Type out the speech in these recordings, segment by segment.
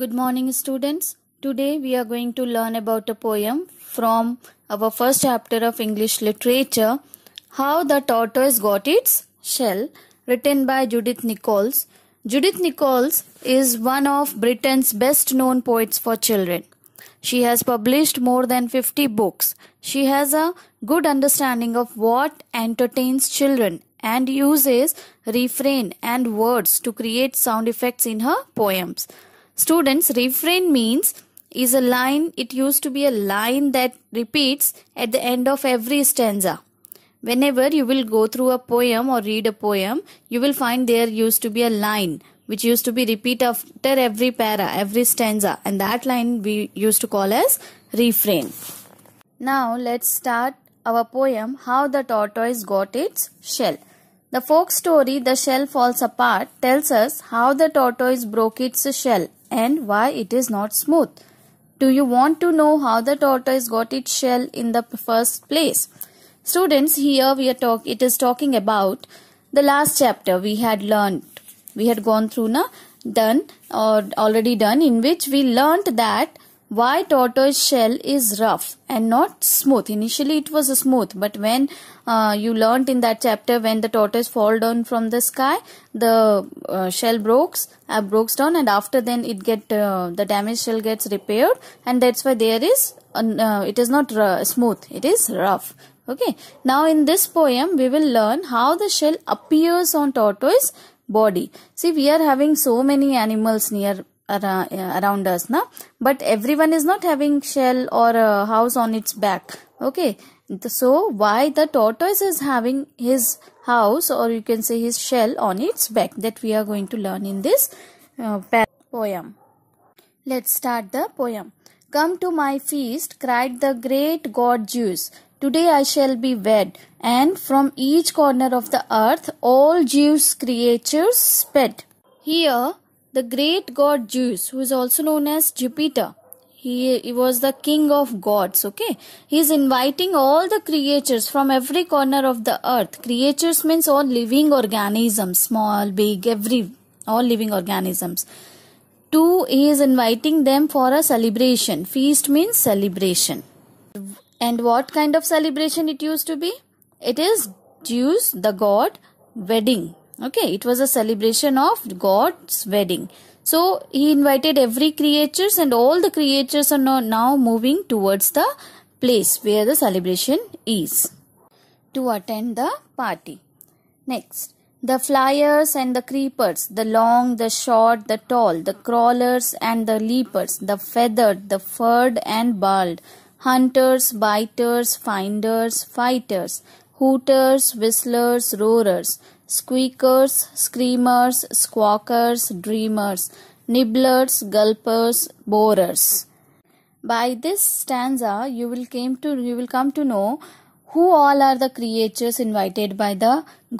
Good morning students. Today we are going to learn about a poem from our first chapter of English literature, How the Tortoise Got Its Shell, written by Judith Nichols. Judith Nichols is one of Britain's best known poets for children. She has published more than 50 books. She has a good understanding of what entertains children and uses refrain and words to create sound effects in her poems. Students, refrain means is a line, it used to be a line that repeats at the end of every stanza. Whenever you will go through a poem or read a poem, you will find there used to be a line which used to be repeat after every para, every stanza and that line we used to call as refrain. Now let's start our poem How the Tortoise Got Its Shell. The folk story The Shell Falls Apart tells us how the tortoise broke its shell and why it is not smooth. Do you want to know how the tortoise got its shell in the first place? Students, here we are talk it is talking about the last chapter we had learned. We had gone through na done or already done in which we learnt that why tortoise shell is rough and not smooth initially it was smooth but when uh, you learnt in that chapter when the tortoise fall down from the sky the uh, shell breaks uh, breaks down and after then it get uh, the damaged shell gets repaired and that's why there is uh, uh, it is not smooth it is rough okay now in this poem we will learn how the shell appears on tortoise body see we are having so many animals near around us na but everyone is not having shell or a house on its back okay so why the tortoise is having his house or you can say his shell on its back that we are going to learn in this uh, poem let's start the poem come to my feast cried the great god zeus today i shall be wed and from each corner of the earth all zeus creatures sped here the great god Zeus, who is also known as Jupiter, he, he was the king of gods, okay? He is inviting all the creatures from every corner of the earth. Creatures means all living organisms, small, big, every, all living organisms. Two, he is inviting them for a celebration. Feast means celebration. And what kind of celebration it used to be? It is Zeus, the god, wedding Okay, it was a celebration of God's wedding. So he invited every creatures and all the creatures are now moving towards the place where the celebration is to attend the party. Next, the flyers and the creepers, the long, the short, the tall, the crawlers and the leapers, the feathered, the furred and bald, hunters, biters, finders, fighters, hooters, whistlers, roarers, squeakers, screamers, squawkers, dreamers, nibblers, gulpers, borers. By this stanza, you will came to you will come to know who all are the creatures invited by the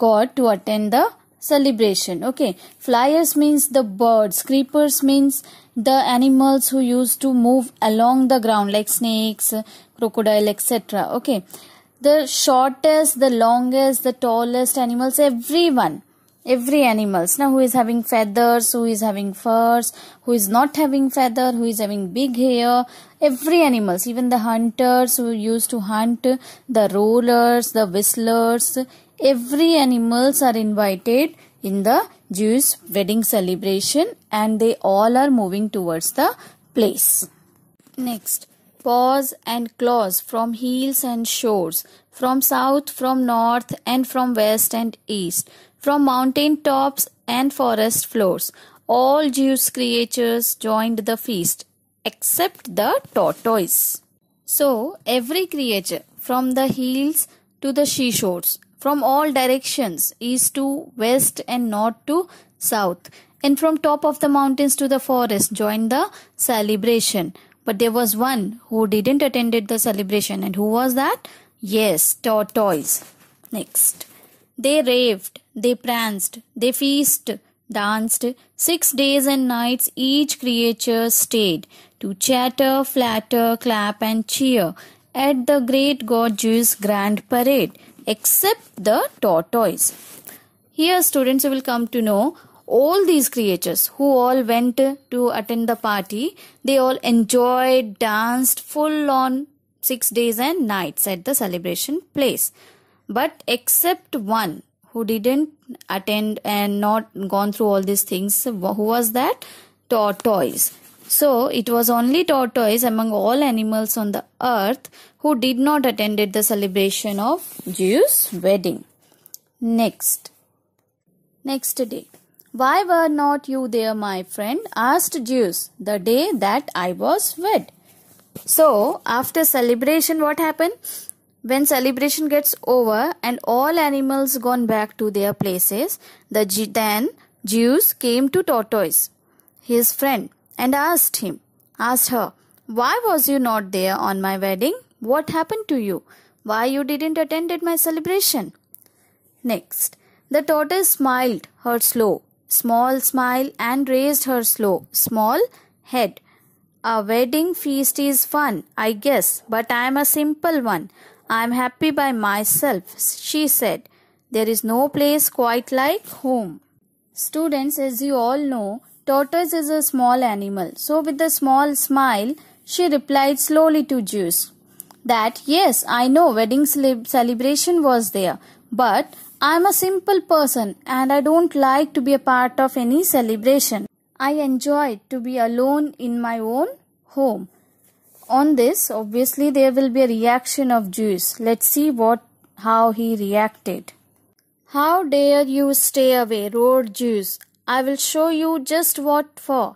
god to attend the celebration. Okay, flyers means the birds, creepers means the animals who used to move along the ground like snakes, crocodile, etc. Okay, the shortest, the longest, the tallest animals, everyone, every animals. Now, who is having feathers, who is having furs, who is not having feather, who is having big hair, every animals, even the hunters who used to hunt, the rollers, the whistlers, every animals are invited in the Jew's wedding celebration and they all are moving towards the place. Next, paws and claws, from hills and shores, from south, from north, and from west and east, from mountain tops and forest floors. All juice creatures joined the feast, except the tortoise. So, every creature, from the hills to the seashores, from all directions, east to west and north to south, and from top of the mountains to the forest, joined the celebration. But there was one who didn't attended the celebration and who was that? Yes, tortoise. Next. They raved, they pranced, they feasted, danced. Six days and nights each creature stayed to chatter, flatter, clap and cheer at the great gorgeous grand parade except the tortoise. Here students will come to know all these creatures who all went to attend the party, they all enjoyed, danced full on six days and nights at the celebration place. But except one who didn't attend and not gone through all these things, who was that? Tortoise. So it was only tortoise among all animals on the earth who did not attended the celebration of Zeus' wedding. Next. Next day. Why were not you there, my friend? asked Zeus, the day that I was wed. So, after celebration, what happened? When celebration gets over and all animals gone back to their places, the then Zeus came to Tortoise, his friend, and asked him, asked her, Why was you not there on my wedding? What happened to you? Why you didn't attend at my celebration? Next, the tortoise smiled her slow small smile and raised her slow, small head. A wedding feast is fun, I guess, but I am a simple one. I am happy by myself, she said. There is no place quite like home. Students, as you all know, tortoise is a small animal. So with a small smile, she replied slowly to Juice. that yes, I know wedding celebration was there, but I'm a simple person and I don't like to be a part of any celebration. I enjoy to be alone in my own home. On this, obviously, there will be a reaction of Jews. Let's see what how he reacted. How dare you stay away, roared Jews. I will show you just what for.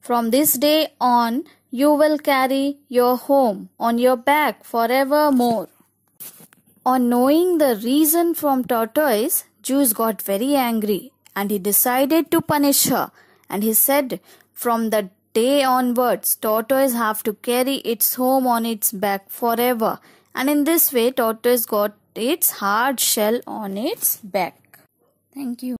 From this day on, you will carry your home on your back forevermore. On knowing the reason from Tortoise, Zeus got very angry and he decided to punish her. And he said, From that day onwards, Tortoise have to carry its home on its back forever. And in this way, Tortoise got its hard shell on its back. Thank you.